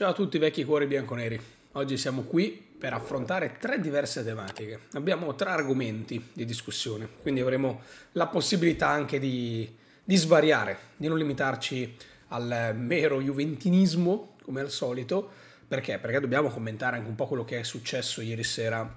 Ciao a tutti vecchi cuori bianconeri. Oggi siamo qui per affrontare tre diverse tematiche. Abbiamo tre argomenti di discussione, quindi avremo la possibilità anche di, di svariare, di non limitarci al mero juventinismo, come al solito. Perché? Perché dobbiamo commentare anche un po' quello che è successo ieri sera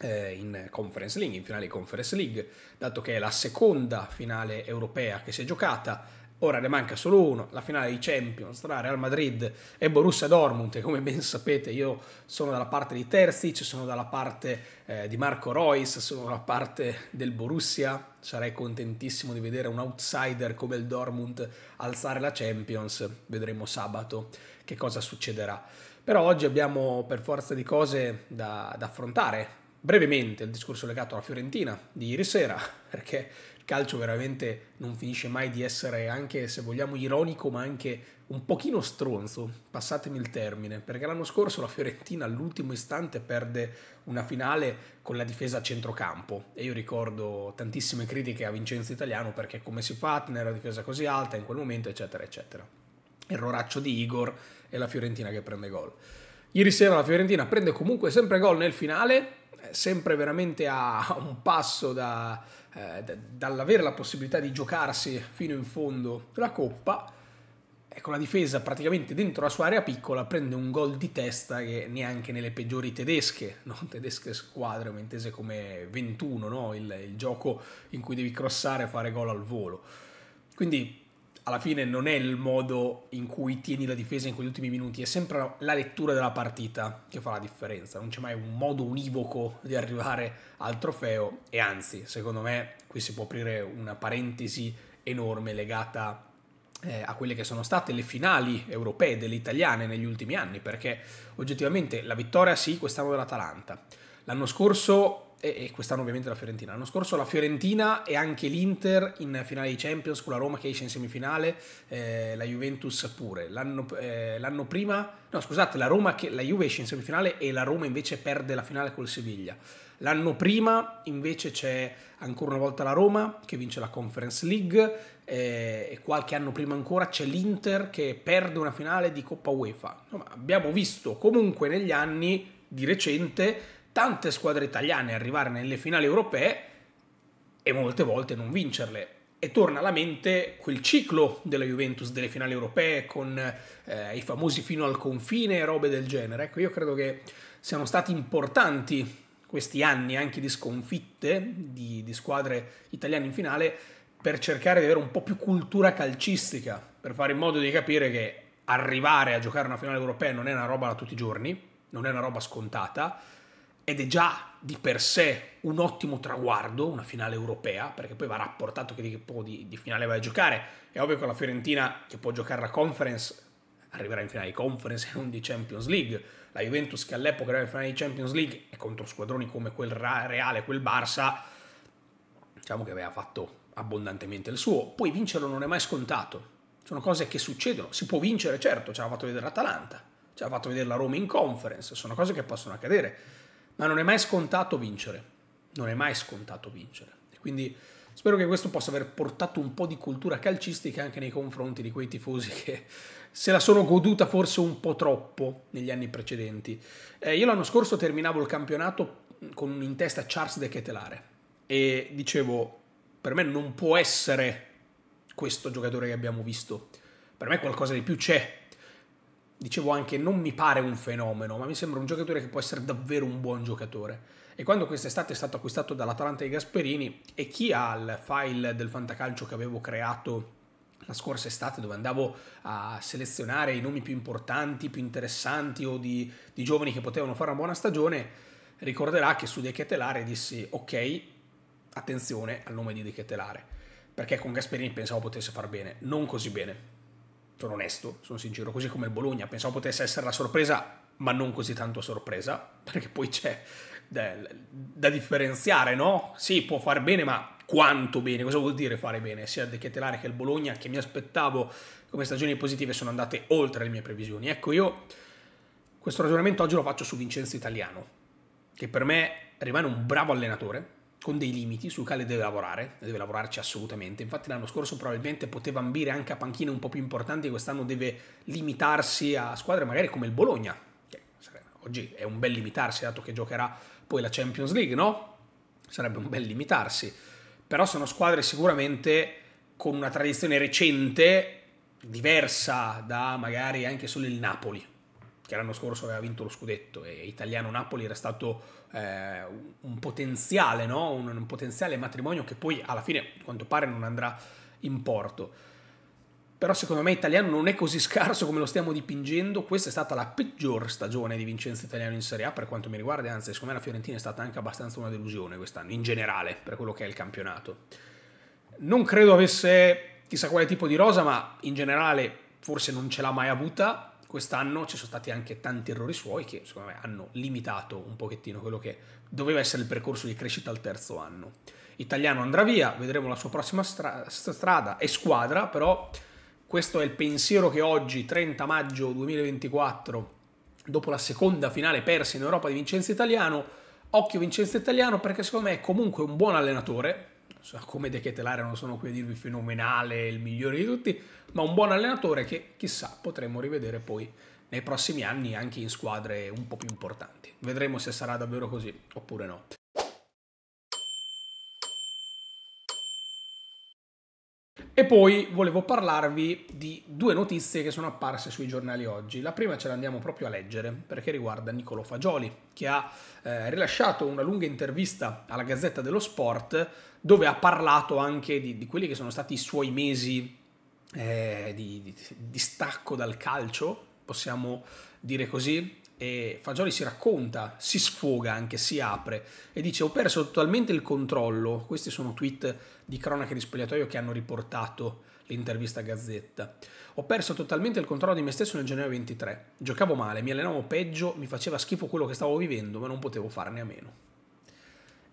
eh, in Conference League, in finale di Conference League, dato che è la seconda finale europea che si è giocata Ora ne manca solo uno, la finale di Champions tra Real Madrid e Borussia Dortmund e come ben sapete io sono dalla parte di Terzic, sono dalla parte eh, di Marco Reus, sono dalla parte del Borussia, sarei contentissimo di vedere un outsider come il Dortmund alzare la Champions, vedremo sabato che cosa succederà. Però oggi abbiamo per forza di cose da, da affrontare brevemente il discorso legato alla Fiorentina di ieri sera perché calcio veramente non finisce mai di essere anche, se vogliamo, ironico, ma anche un pochino stronzo, passatemi il termine, perché l'anno scorso la Fiorentina all'ultimo istante perde una finale con la difesa a centrocampo e io ricordo tantissime critiche a Vincenzo Italiano perché come si fa a tenere la difesa così alta in quel momento, eccetera, eccetera. Erroraccio di Igor e la Fiorentina che prende gol. Ieri sera la Fiorentina prende comunque sempre gol nel finale, eh, sempre veramente a un passo da, eh, dall'avere la possibilità di giocarsi fino in fondo la coppa, con la difesa praticamente dentro la sua area piccola prende un gol di testa che neanche nelle peggiori tedesche, non tedesche squadre, ma intese come 21, no? il, il, gioco in cui devi crossare e fare gol al volo. Quindi alla fine non è il modo in cui tieni la difesa in quegli ultimi minuti, è sempre la lettura della partita che fa la differenza, non c'è mai un modo univoco di arrivare al trofeo e anzi, secondo me, qui si può aprire una parentesi enorme legata eh, a quelle che sono state le finali europee delle italiane negli ultimi anni, perché oggettivamente la vittoria sì, quest'anno dell'Atalanta, l'anno scorso e, quest'anno ovviamente la Fiorentina. L'anno scorso la Fiorentina e anche l'Inter in finale di Champions con la Roma che esce in semifinale, eh, la Juventus pure. L'anno, eh, prima, no scusate, la, Roma che, la Juve esce in semifinale e la Roma invece perde la finale col Siviglia. L'anno prima invece c'è ancora una volta la Roma che vince la Conference League eh, e qualche anno prima ancora c'è l'Inter che perde una finale di Coppa UEFA. No, abbiamo visto comunque negli anni di recente tante squadre italiane arrivare nelle finali europee e molte volte non vincerle. E torna alla mente quel ciclo della Juventus delle finali europee con eh, i famosi fino al confine e robe del genere. Ecco, io credo che siano stati importanti questi anni anche di sconfitte di, di squadre italiane in finale per cercare di avere un po' più cultura calcistica, per fare in modo di capire che arrivare a giocare una finale europea non è una roba da tutti i giorni, non è una roba scontata ed è già di per sé un ottimo traguardo, una finale europea, perché poi va rapportato che tipo di, di finale vai a giocare. È ovvio che la Fiorentina, che può giocare la conference, arriverà in finale di conference e non di Champions League. La Juventus, che all'epoca era in finale di Champions League, e contro squadroni come quel Reale, quel Barça, diciamo che aveva fatto abbondantemente il suo. Poi vincerlo non è mai scontato. Sono cose che succedono. Si può vincere, certo, ce l'ha fatto vedere l'Atalanta, ce l'ha fatto vedere la Roma in conference, sono cose che possono accadere ma non è mai scontato vincere, non è mai scontato vincere. quindi spero che questo possa aver portato un po' di cultura calcistica anche nei confronti di quei tifosi che se la sono goduta forse un po' troppo negli anni precedenti. Eh, io l'anno scorso terminavo il campionato con in testa Charles De Ketelare e dicevo, per me non può essere questo giocatore che abbiamo visto, per me qualcosa di più c'è dicevo anche non mi pare un fenomeno, ma mi sembra un giocatore che può essere davvero un buon giocatore. E quando quest'estate è stato acquistato dall'Atalanta di Gasperini e chi ha il file del fantacalcio che avevo creato la scorsa estate dove andavo a selezionare i nomi più importanti, più interessanti o di, di giovani che potevano fare una buona stagione, ricorderà che su De Dechetelare dissi ok, attenzione al nome di De Dechetelare, perché con Gasperini pensavo potesse far bene, non così bene sono onesto, sono sincero, così come il Bologna, pensavo potesse essere la sorpresa, ma non così tanto sorpresa, perché poi c'è da, da differenziare, no? Sì, può far bene, ma quanto bene? Cosa vuol dire fare bene? Sia il De Chetelare che il Bologna, che mi aspettavo come stagioni positive, sono andate oltre le mie previsioni. Ecco, io questo ragionamento oggi lo faccio su Vincenzo Italiano, che per me rimane un bravo allenatore, con dei limiti sui quali deve lavorare, deve lavorarci assolutamente. Infatti l'anno scorso probabilmente poteva ambire anche a panchine un po' più importanti, quest'anno deve limitarsi a squadre magari come il Bologna, che oggi è un bel limitarsi dato che giocherà poi la Champions League, no? Sarebbe un bel limitarsi. Però sono squadre sicuramente con una tradizione recente, diversa da magari anche solo il Napoli, che l'anno scorso aveva vinto lo scudetto e Italiano Napoli era stato eh, un potenziale, no? un, un potenziale matrimonio che poi alla fine, a quanto pare, non andrà in porto però secondo me italiano non è così scarso come lo stiamo dipingendo. Questa è stata la peggior stagione di Vincenzo Italiano in Serie A per quanto mi riguarda, anzi secondo me la Fiorentina è stata anche abbastanza una delusione quest'anno, in generale, per quello che è il campionato. Non credo avesse chissà quale tipo di rosa, ma in generale forse non ce l'ha mai avuta, quest'anno ci sono stati anche tanti errori suoi che secondo me hanno limitato un pochettino quello che doveva essere il percorso di crescita al terzo anno. Italiano andrà via, vedremo la sua prossima stra- strada e squadra, però questo è il pensiero che oggi, 30 maggio 2024, dopo la seconda finale persa in Europa di Vincenzo Italiano, occhio Vincenzo Italiano perché secondo me è comunque un buon allenatore, come De Ketelare non sono qui a dirvi fenomenale, il migliore di tutti, ma un buon allenatore che chissà potremo rivedere poi nei prossimi anni anche in squadre un po' più importanti. Vedremo se sarà davvero così oppure no. E poi volevo parlarvi di due notizie che sono apparse sui giornali oggi. La prima ce l'andiamo proprio a leggere perché riguarda Niccolo Fagioli, che ha eh, rilasciato una lunga intervista alla Gazzetta dello Sport dove ha parlato anche di, di quelli che sono stati i suoi mesi eh, di, di, di stacco dal calcio, possiamo dire così, e Fagioli si racconta, si sfoga anche, si apre e dice ho perso totalmente il controllo, questi sono tweet di cronache di spogliatoio che hanno riportato l'intervista a Gazzetta, ho perso totalmente il controllo di me stesso nel gennaio 23, giocavo male, mi allenavo peggio, mi faceva schifo quello che stavo vivendo ma non potevo farne a meno.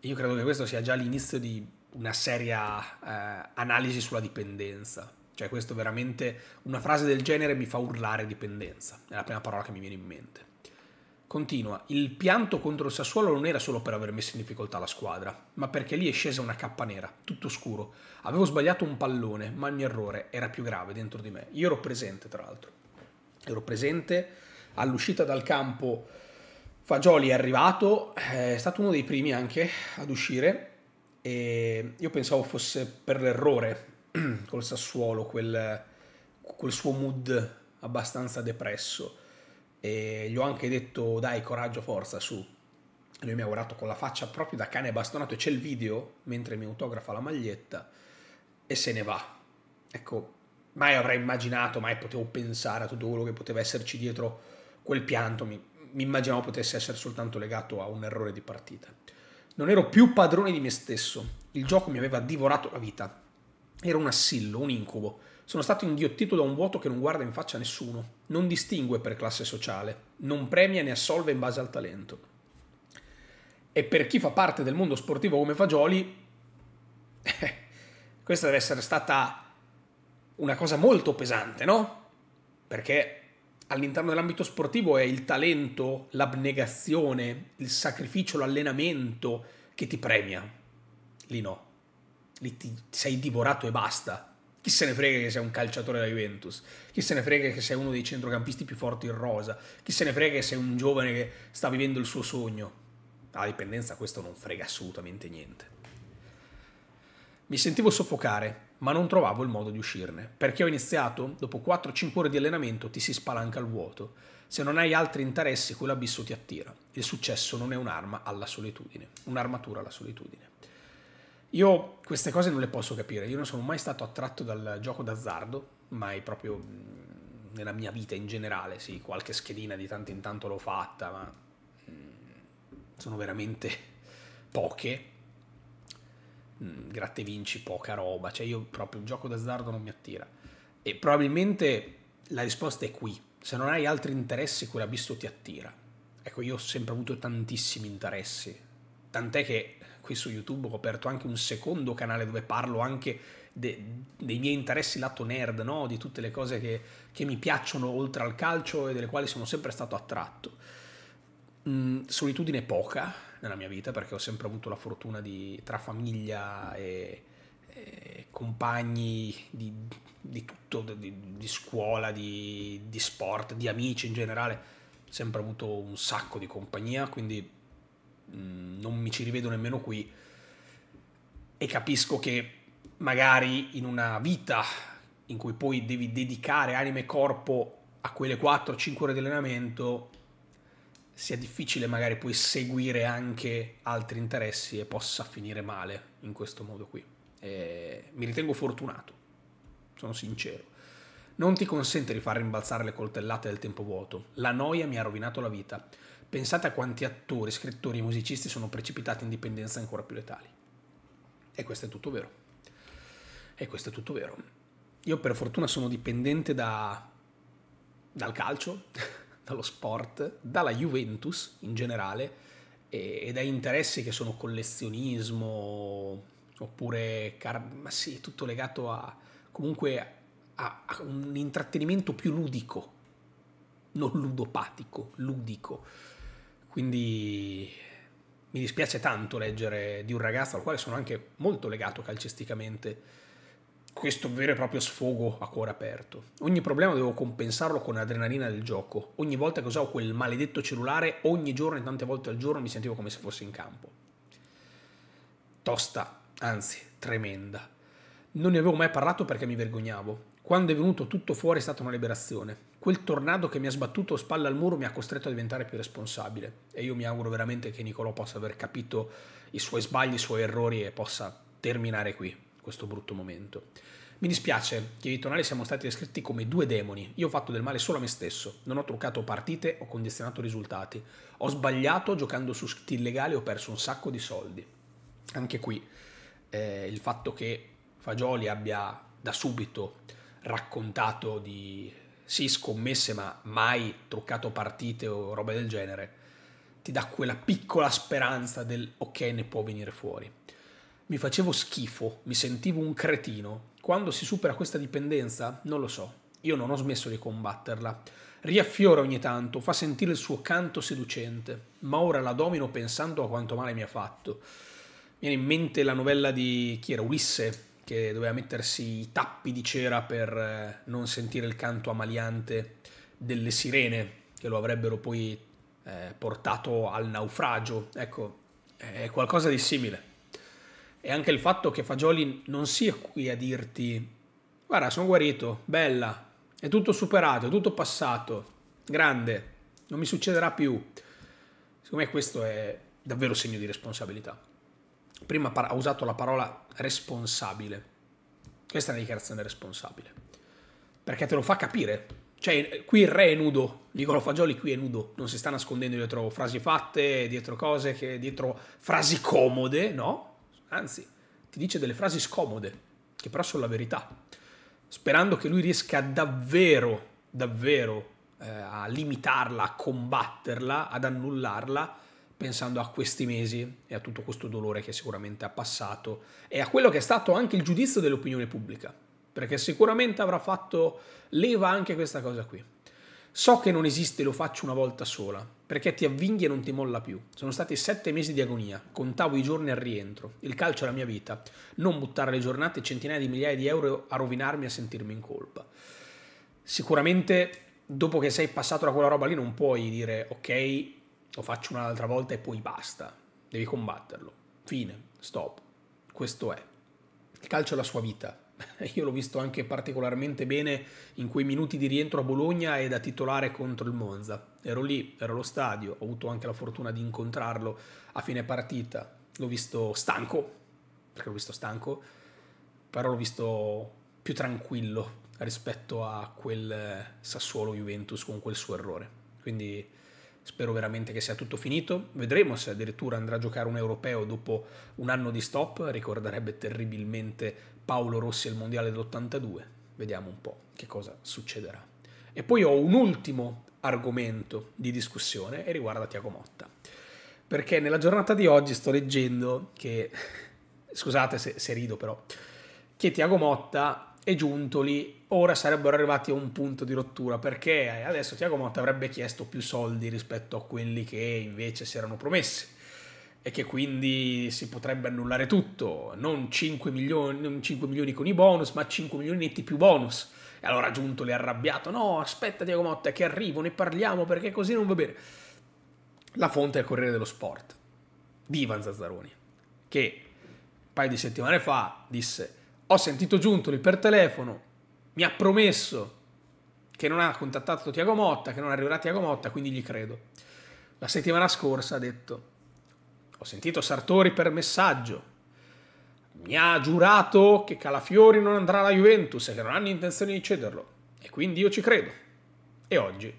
io credo che questo sia già l'inizio di una seria eh, analisi sulla dipendenza, cioè questo veramente, una frase del genere mi fa urlare dipendenza, è la prima parola che mi viene in mente. Continua, il pianto contro il Sassuolo non era solo per aver messo in difficoltà la squadra, ma perché lì è scesa una cappa nera, tutto scuro. Avevo sbagliato un pallone, ma il mio errore era più grave dentro di me. Io ero presente, tra l'altro. Ero presente all'uscita dal campo. Fagioli è arrivato, eh, è stato uno dei primi anche ad uscire e io pensavo fosse per l'errore col Sassuolo, quel, quel suo mood abbastanza depresso e gli ho anche detto, dai, coraggio, forza, su. Lui mi ha guardato con la faccia proprio da cane bastonato e c'è il video mentre mi autografa la maglietta e se ne va. Ecco, mai avrei immaginato, mai potevo pensare a tutto quello che poteva esserci dietro quel pianto. Mi, mi immaginavo potesse essere soltanto legato a un errore di partita. Non ero più padrone di me stesso. Il gioco mi aveva divorato la vita. Era un assillo, un incubo sono stato inghiottito da un vuoto che non guarda in faccia a nessuno, non distingue per classe sociale, non premia né assolve in base al talento. E per chi fa parte del mondo sportivo come Fagioli, eh, questa deve essere stata una cosa molto pesante, no? Perché all'interno dell'ambito sportivo è il talento, l'abnegazione, il sacrificio, l'allenamento che ti premia. Lì no. Lì ti sei divorato e basta. Chi se ne frega che sei un calciatore da Juventus? Chi se ne frega che sei uno dei centrocampisti più forti in rosa? Chi se ne frega che sei un giovane che sta vivendo il suo sogno? Alla dipendenza questo non frega assolutamente niente. Mi sentivo soffocare, ma non trovavo il modo di uscirne, perché ho iniziato, dopo 4-5 ore di allenamento ti si spalanca il vuoto. Se non hai altri interessi, quell'abisso ti attira. Il successo non è un'arma alla solitudine, un'armatura alla solitudine. Io queste cose non le posso capire, io non sono mai stato attratto dal gioco d'azzardo, mai proprio mm, nella mia vita in generale, sì, qualche schedina di tanto in tanto l'ho fatta, ma mm, sono veramente poche. Mm, gratte vinci, poca roba, cioè io proprio il gioco d'azzardo non mi attira. E probabilmente la risposta è qui, se non hai altri interessi quell'abisso ti attira. Ecco, io ho sempre avuto tantissimi interessi tant'è che qui su YouTube ho aperto anche un secondo canale dove parlo anche de, dei miei interessi lato nerd, no? di tutte le cose che, che, mi piacciono oltre al calcio e delle quali sono sempre stato attratto. Mm, solitudine poca nella mia vita perché ho sempre avuto la fortuna di, tra famiglia e, e compagni di, di tutto, di, di scuola, di sport, di amici in generale, sempre avuto un sacco di compagnia, quindi Mm, non mi ci rivedo nemmeno qui e capisco che magari in una vita in cui poi devi dedicare anima e corpo a quelle 4-5 ore di allenamento sia difficile magari poi seguire anche altri interessi e possa finire male in questo modo qui. E mi ritengo fortunato, sono sincero. Non ti consente di far rimbalzare le coltellate del tempo vuoto. La noia mi ha rovinato la vita. Pensate a quanti attori, scrittori e musicisti sono precipitati in dipendenze ancora più letali. E questo è tutto vero. E questo è tutto vero. Io per fortuna sono dipendente da, dal calcio, dallo sport, dalla Juventus in generale e, e da interessi che sono collezionismo oppure car- ma sì, tutto legato a comunque a, a un intrattenimento più ludico, non ludopatico, ludico quindi mi dispiace tanto leggere di un ragazzo al quale sono anche molto legato calcisticamente questo vero e proprio sfogo a cuore aperto. Ogni problema devo compensarlo con l'adrenalina del gioco. Ogni volta che usavo quel maledetto cellulare, ogni giorno e tante volte al giorno mi sentivo come se fossi in campo. Tosta, anzi, tremenda. Non ne avevo mai parlato perché mi vergognavo. Quando è venuto tutto fuori è stata una liberazione. Quel tornado che mi ha sbattuto spalla al muro mi ha costretto a diventare più responsabile e io mi auguro veramente che Nicolò possa aver capito i suoi sbagli, i suoi errori e possa terminare qui questo brutto momento. Mi dispiace che i tonali siamo stati descritti come due demoni. Io ho fatto del male solo a me stesso. Non ho truccato partite, ho condizionato risultati. Ho sbagliato giocando su scritti illegali e ho perso un sacco di soldi. Anche qui eh, il fatto che Fagioli abbia da subito raccontato di sì scommesse ma mai truccato partite o roba del genere, ti dà quella piccola speranza del ok ne può venire fuori. Mi facevo schifo, mi sentivo un cretino. Quando si supera questa dipendenza? Non lo so. Io non ho smesso di combatterla. Riaffiora ogni tanto, fa sentire il suo canto seducente, ma ora la domino pensando a quanto male mi ha fatto. Mi viene in mente la novella di chi era Ulisse, che doveva mettersi i tappi di cera per eh, non sentire il canto amaliante delle sirene che lo avrebbero poi eh, portato al naufragio. Ecco, è qualcosa di simile. E anche il fatto che Fagioli non sia qui a dirti guarda, sono guarito, bella, è tutto superato, è tutto passato, grande, non mi succederà più. Secondo me questo è davvero segno di responsabilità prima ha usato la parola responsabile. Questa è una dichiarazione responsabile. Perché te lo fa capire. Cioè, qui il re è nudo, Nicolo Fagioli qui è nudo, non si sta nascondendo dietro frasi fatte, dietro cose, che, dietro frasi comode, no? Anzi, ti dice delle frasi scomode, che però sono la verità. Sperando che lui riesca davvero, davvero eh, a limitarla, a combatterla, ad annullarla, pensando a questi mesi e a tutto questo dolore che sicuramente ha passato e a quello che è stato anche il giudizio dell'opinione pubblica, perché sicuramente avrà fatto leva anche questa cosa qui. So che non esiste, lo faccio una volta sola, perché ti avvinghi e non ti molla più. Sono stati sette mesi di agonia, contavo i giorni al rientro, il calcio è la mia vita, non buttare le giornate e centinaia di migliaia di euro a rovinarmi e a sentirmi in colpa. Sicuramente dopo che sei passato da quella roba lì non puoi dire ok lo faccio un'altra volta e poi basta. Devi combatterlo. Fine, stop. Questo è. Il calcio è la sua vita. Io l'ho visto anche particolarmente bene in quei minuti di rientro a Bologna e da titolare contro il Monza. Ero lì, ero allo stadio, ho avuto anche la fortuna di incontrarlo a fine partita. L'ho visto stanco, perché l'ho visto stanco, però l'ho visto più tranquillo rispetto a quel Sassuolo Juventus con quel suo errore. Quindi Spero veramente che sia tutto finito. Vedremo se addirittura andrà a giocare un europeo dopo un anno di stop. Ricorderebbe terribilmente Paolo Rossi al mondiale dell'82. Vediamo un po' che cosa succederà. E poi ho un ultimo argomento di discussione e riguarda Tiago Motta. Perché nella giornata di oggi sto leggendo che, scusate se, se rido però, che Tiago Motta e Giuntoli ora sarebbero arrivati a un punto di rottura perché adesso Tiago Motta avrebbe chiesto più soldi rispetto a quelli che invece si erano promessi e che quindi si potrebbe annullare tutto, non 5 milioni, non 5 milioni con i bonus, ma 5 milioni netti più bonus. E allora giunto lì arrabbiato, no, aspetta Tiago Motta che arrivo, ne parliamo perché così non va bene. La fonte è il Corriere dello Sport di Ivan Zazzaroni, che un paio di settimane fa disse ho sentito Giuntoli per telefono, mi ha promesso che non ha contattato Tiago Motta, che non arriverà Tiago Motta, quindi gli credo. La settimana scorsa ha detto, ho sentito Sartori per messaggio, mi ha giurato che Calafiori non andrà alla Juventus e che non hanno intenzione di cederlo. E quindi io ci credo. E oggi,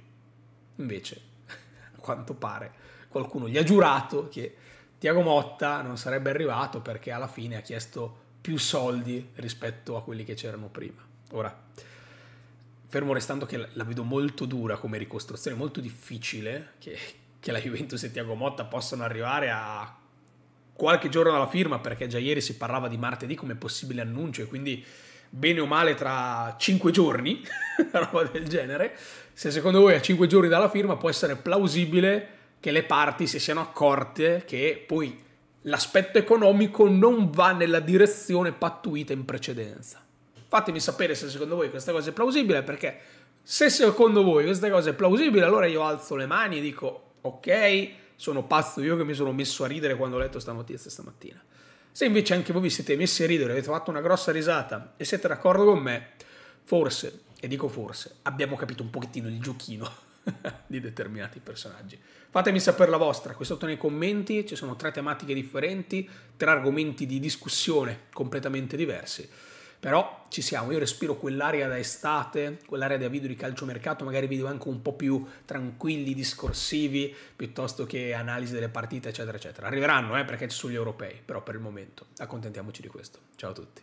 invece, a quanto pare, qualcuno gli ha giurato che Tiago Motta non sarebbe arrivato perché alla fine ha chiesto più soldi rispetto a quelli che c'erano prima. Ora, fermo restando che la vedo molto dura come ricostruzione, molto difficile che, che la Juventus e Tiago Motta possano arrivare a qualche giorno dalla firma, perché già ieri si parlava di martedì come possibile annuncio e quindi bene o male tra cinque giorni, una roba del genere, se secondo voi a cinque giorni dalla firma può essere plausibile che le parti si siano accorte che poi l'aspetto economico non va nella direzione pattuita in precedenza. Fatemi sapere se secondo voi questa cosa è plausibile, perché se secondo voi questa cosa è plausibile, allora io alzo le mani e dico ok, sono pazzo io che mi sono messo a ridere quando ho letto questa notizia stamattina. Se invece anche voi vi siete messi a ridere, avete fatto una grossa risata e siete d'accordo con me, forse, e dico forse, abbiamo capito un pochettino il giochino di determinati personaggi. Fatemi sapere la vostra, qui sotto nei commenti ci sono tre tematiche differenti, tre argomenti di discussione completamente diversi. Però ci siamo, io respiro quell'area da estate, quell'area da video di calciomercato, magari video anche un po' più tranquilli, discorsivi, piuttosto che analisi delle partite, eccetera, eccetera. Arriveranno, eh, perché ci sono gli europei, però per il momento accontentiamoci di questo. Ciao a tutti.